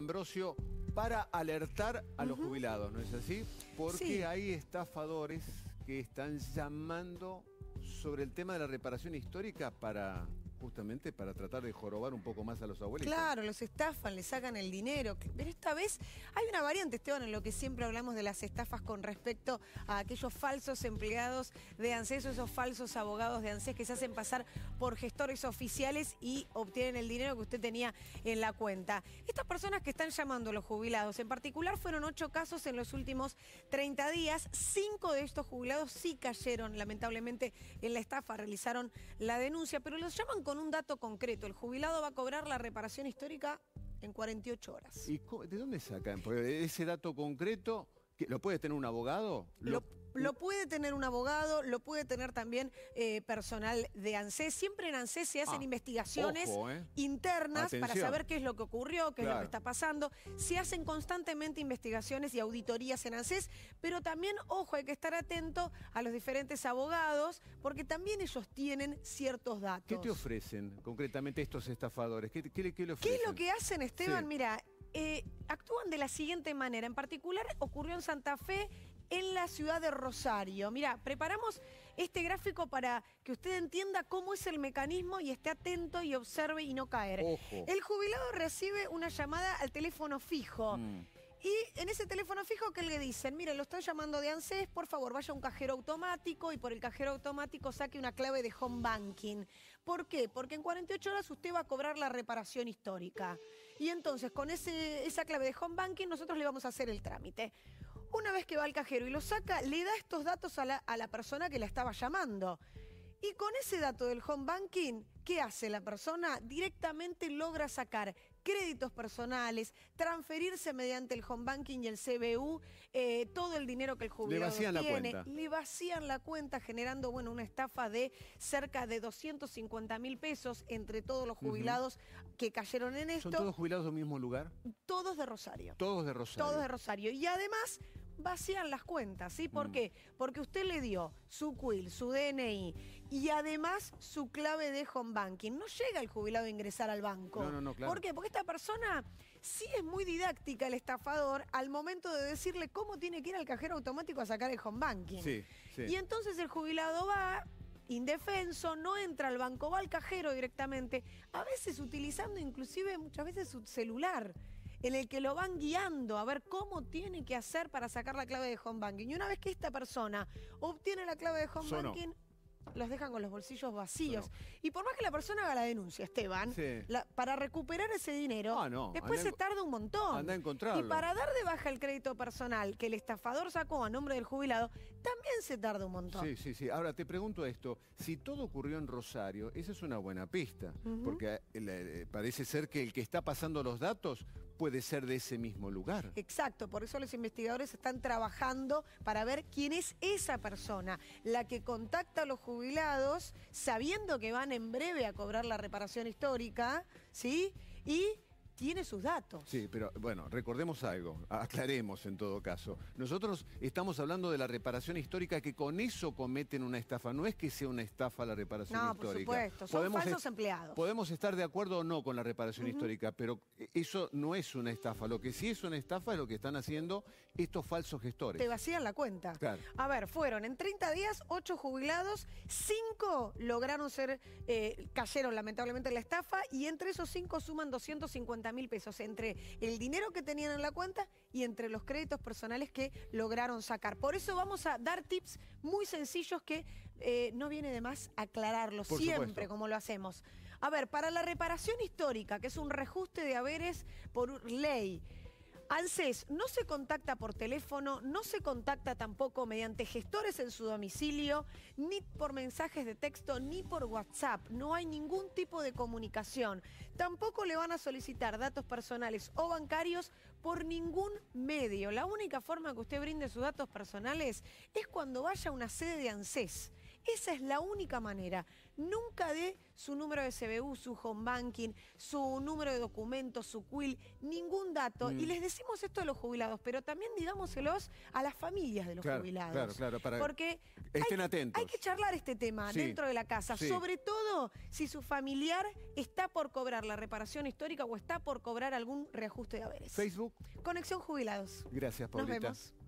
Ambrosio, para alertar a los jubilados, ¿no es así? Porque hay estafadores que están llamando sobre el tema de la reparación histórica para justamente para tratar de jorobar un poco más a los abuelos. Claro, los estafan, le sacan el dinero. Pero esta vez hay una variante, Esteban, en lo que siempre hablamos de las estafas con respecto a aquellos falsos empleados de ANSES o esos falsos abogados de ANSES que se hacen pasar por gestores oficiales y obtienen el dinero que usted tenía en la cuenta. Estas personas que están llamando a los jubilados, en particular fueron ocho casos en los últimos 30 días, cinco de estos jubilados sí cayeron lamentablemente en la estafa, realizaron la denuncia, pero los llaman con con un dato concreto. El jubilado va a cobrar la reparación histórica en 48 horas. ¿Y de dónde sacan? ese dato concreto, ¿lo puede tener un abogado? ¿Lo, lo puede tener un abogado, lo puede tener también eh, personal de ANSES. E. Siempre en ANSES e se hacen ah, investigaciones eh. internas para saber qué es lo que ocurrió, qué es lo que está pasando. Se hacen constantemente investigaciones y auditorías en ANSES, e, pero también, ojo, hay que estar atento a los diferentes abogados porque también ellos tienen ciertos datos. ¿Qué te ofrecen concretamente estos estafadores? ¿Qué, es lo que hacen, Esteban? Mira, eh, actúan de la siguiente manera. En particular ocurrió en Santa Fe en la ciudad de Rosario. Mira, preparamos este gráfico para que usted entienda cómo es el mecanismo y esté atento y observe y no caer. El jubilado recibe una llamada al teléfono fijo. Mm. Y en ese teléfono fijo que le dicen, mire, lo estoy llamando de ANSES, por favor, vaya a un cajero automático y por el cajero automático saque una clave de home banking. ¿Por qué? Porque en 48 horas usted va a cobrar la reparación histórica. Y entonces, con ese, esa clave de home banking, nosotros le vamos a hacer el trámite. Una vez que va al cajero y lo saca, le da estos datos a la, a la persona que la estaba llamando. Y con ese dato del home banking, ¿qué hace la persona? Directamente logra sacar créditos personales, transferirse mediante el home banking y el CBU eh, todo el dinero que el jubilado tiene. Le vacían la cuenta generando bueno, una estafa de cerca de 250 mil pesos entre todos los jubilados que cayeron en esto. ¿Son todos jubilados del mismo lugar? Todos de Rosario. Todos de Rosario. Todos de Rosario. Y además vacían las cuentas, ¿sí? ¿Por mm. qué? Porque usted le dio su quill, su DNI y además su clave de home banking. No llega el jubilado a ingresar al banco. No, no, no, claro. ¿Por qué? Porque esta persona sí es muy didáctica el estafador al momento de decirle cómo tiene que ir al cajero automático a sacar el home banking. Sí, sí. Y entonces el jubilado va indefenso, no entra al banco, va al cajero directamente, a veces utilizando inclusive muchas veces su celular en el que lo van guiando a ver cómo tiene que hacer para sacar la clave de home banking. Y una vez que esta persona obtiene la clave de home banking, los dejan con los bolsillos vacíos. Y por más que la persona haga la denuncia, Esteban, para recuperar ese dinero, ah, después se tarda un montón. Y para dar de baja el crédito personal que el estafador sacó a nombre del jubilado, también se tarda un montón. Sí, sí, sí. Ahora te pregunto esto, si todo ocurrió en Rosario, esa es una buena pista, porque eh, eh, parece ser que el que está pasando los datos puede ser de ese mismo lugar. Exacto, por eso los investigadores están trabajando para ver quién es esa persona, la que contacta a los jubilados jubilados, sabiendo que van en breve a cobrar la reparación histórica, ¿sí? Y tiene sus datos. Sí, pero bueno, recordemos algo, aclaremos en todo caso. Nosotros estamos hablando de la reparación histórica que con eso cometen una estafa. No es que sea una estafa la reparación histórica. No, por supuesto, son podemos falsos empleados. Podemos estar de acuerdo o no con la reparación histórica, pero eso no es una estafa. Lo que sí es una estafa es lo que están haciendo estos falsos gestores. Te vacían la cuenta. A ver, fueron en 30 días 8 jubilados, 5 lograron ser, eh, cayeron lamentablemente en la estafa y entre esos 5 suman 250 mil pesos entre el dinero que tenían en la cuenta y entre los créditos personales que lograron sacar. Por eso vamos a dar tips muy sencillos que eh, no viene de más aclararlo siempre como lo hacemos. A ver, para la reparación histórica, que es un reajuste de haberes por ley, ANSES no se contacta por teléfono, no se contacta tampoco mediante gestores en su domicilio, ni por mensajes de texto, ni por WhatsApp. No hay ningún tipo de comunicación. Tampoco le van a solicitar datos personales o bancarios por ningún medio. La única forma que usted brinde sus datos personales es cuando vaya a una sede de ANSES. Esa es la única manera. Nunca dé su número de CBU, su home banking, su número de documentos, su quill, ningún dato. Y mm. les decimos esto a los jubilados, pero también digámoselos a las familias de los jubilados. Claro, claro, para Porque estén hay, atentos. Hay que charlar este tema dentro de la casa, sobre todo si su familiar está por cobrar la reparación histórica o está por cobrar algún reajuste de haberes. Facebook. Conexión Jubilados. Gracias, por Nos